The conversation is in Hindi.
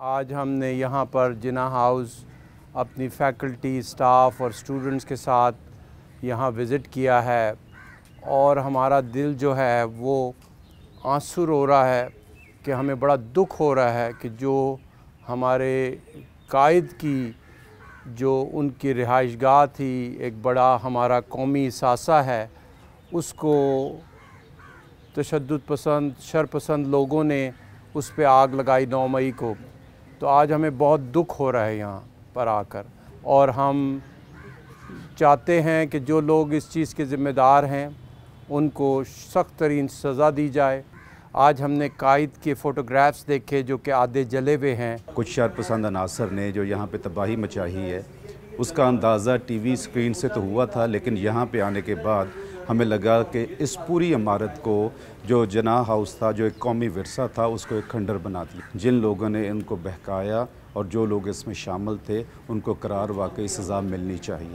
आज हमने यहाँ पर जिना हाउस अपनी फैकल्टी स्टाफ और स्टूडेंट्स के साथ यहाँ विज़िट किया है और हमारा दिल जो है वो आंसू रो रहा है कि हमें बड़ा दुख हो रहा है कि जो हमारे कायद की जो उनकी रिहाइश गाह थी एक बड़ा हमारा कौमी सासा है उसको तशद पसंद शर पसंद लोगों ने उस पर आग लगाई नौ मई को तो आज हमें बहुत दुख हो रहा है यहाँ पर आकर और हम चाहते हैं कि जो लोग इस चीज़ के ज़िम्मेदार हैं उनको सख्त तरीन सज़ा दी जाए आज हमने कायद के फ़ोटोग्राफ्स देखे जो कि आधे जले हुए हैं कुछ शरपसंद अनासर ने जो यहाँ पे तबाही मचाही है उसका अंदाज़ा टीवी स्क्रीन से तो हुआ था लेकिन यहाँ पे आने के बाद हमें लगा कि इस पूरी इमारत को जो जना हाउस था जो एक कौमी वरसा था उसको एक खंडर बना दिया जिन लोगों ने इनको बहकाया और जो लोग इसमें शामिल थे उनको करार वाकई सज़ा मिलनी चाहिए